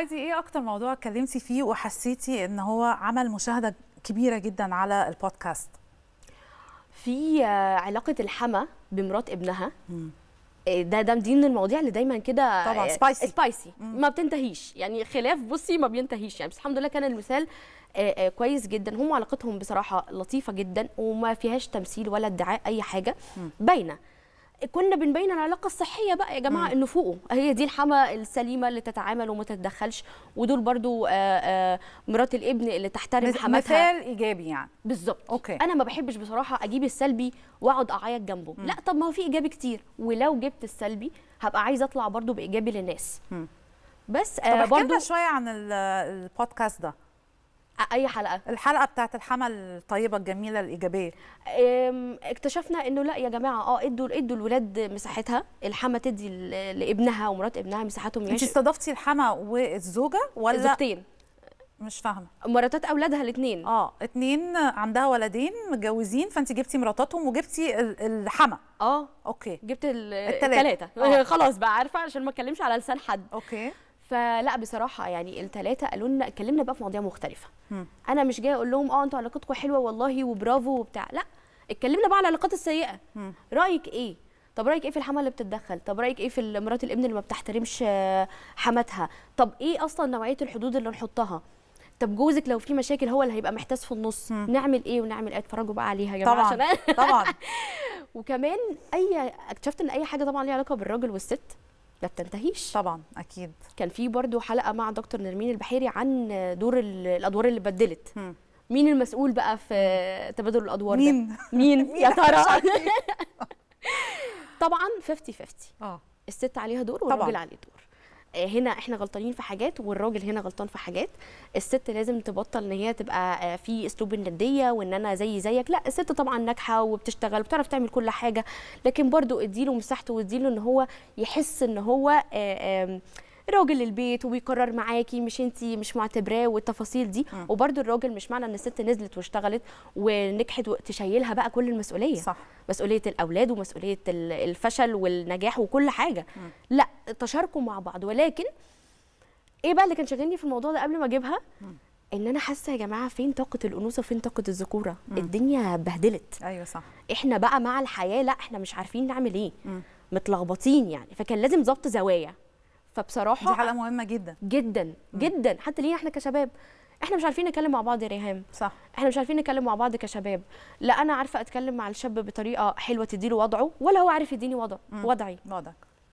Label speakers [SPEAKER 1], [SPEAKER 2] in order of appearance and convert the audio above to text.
[SPEAKER 1] ايدي ايه اكتر موضوع اتكلمتي فيه وحسيتي ان هو عمل مشاهده كبيره جدا على البودكاست في علاقه الحما بمرات ابنها إيه، ده ده دي من المواضيع اللي دايما كده طبعا سبايسي سبايسي ما بتنتهيش يعني خلاف بصي ما بينتهيش يعني بس الحمد لله كان المثال إيه، إيه، كويس جدا هم علاقتهم بصراحه لطيفه جدا وما فيهاش تمثيل ولا ادعاء اي حاجه باينه كنا بنبين العلاقه الصحيه بقى يا جماعه انه فوقه هي دي الحما السليمه اللي تتعامل وما تتدخلش ودول برضو آآ آه، آآ آه، مرات الابن اللي تحترم حماتها مثال ايجابي يعني بالظبط اوكي انا ما بحبش بصراحه اجيب السلبي واقعد اعيط جنبه مم. لا طب ما هو في ايجابي كتير ولو جبت السلبي هبقى عايزه اطلع برضو بايجابي للناس مم. بس آه طب برضو شويه عن البودكاست ده اي حلقه الحلقه بتاعت الحمل الطيبه الجميله الايجابيه اكتشفنا انه لا يا جماعه اه ادوا ادوا الولاد مساحتها الحما تدي لابنها ومرات ابنها مساحتهم انت استضفتي الحما والزوجه ولا الزوجتين مش فاهمه مراتات اولادها الاثنين اه اثنين عندها ولدين متجوزين فانت جبتي مراتاتهم وجبتي الحما اه اوكي جبت الثلاثه آه. خلاص بقى عارفه عشان ما اتكلمش على لسان حد اوكي فلا بصراحه يعني الثلاثه قالوا لنا اتكلمنا بقى في مواضيع مختلفه م. انا مش جايه اقول لهم اه انتوا علاقتكم حلوه والله وبرافو وبتاع لا اتكلمنا بقى على العلاقات السيئه م. رايك ايه طب رايك ايه في الحمل اللي بتتدخل طب رايك ايه في مرات الابن اللي ما بتحترمش آه، حماتها طب ايه اصلا نوعيه الحدود اللي نحطها طب جوزك لو في مشاكل هو اللي هيبقى محتاس في النص م. نعمل ايه ونعمل ايه اتفرجوا بقى عليها يا جماعه طبعا طبعا وكمان اي اكتشفت ان اي حاجه طبعا ليها علاقه بالراجل والست ما بتنتهيش طبعا اكيد كان في برضو حلقه مع دكتور نرمين البحيري عن دور الادوار اللي بدلت مين المسؤول بقى في تبادل الادوار مين ده؟ مين يا ترى طبعا 50 50 اه الست عليها دور والراجل عليه دور هنا احنا غلطانين في حاجات والراجل هنا غلطان في حاجات الست لازم تبطل ان هي تبقى آه، في اسلوب النديه وان انا زي زيك لا الست طبعا ناجحه وبتشتغل وبتعرف تعمل كل حاجه لكن برضو اديله مساحته واديله ان هو يحس ان هو آآ آه، آآ راجل البيت وبيقرر معاكي مش انت مش معتبراه والتفاصيل دي وبرده الراجل مش معنى ان الست نزلت واشتغلت ونجحت تشيلها بقى كل المسؤوليه صح. مسؤوليه الاولاد ومسؤوليه الفشل والنجاح وكل حاجه م. لا تشاركوا مع بعض ولكن ايه بقى اللي كان شاغلني في الموضوع ده قبل ما اجيبها ان انا حاسه يا جماعه فين طاقه الانوثه وفين طاقه الذكوره الدنيا بهدلت ايوه صح احنا بقى مع الحياه لا احنا مش عارفين نعمل ايه متلخبطين يعني فكان لازم ظبط زوايا فبصراحه دي حلقه مهمه جدا جدا م. جدا حتى لينا احنا كشباب احنا مش عارفين نتكلم مع بعض يا ريهام صح احنا مش عارفين نتكلم مع بعض كشباب لا انا عارفه اتكلم مع الشاب بطريقه حلوه تديله وضعه ولا هو عارف يديني وضعه وضعي وضعك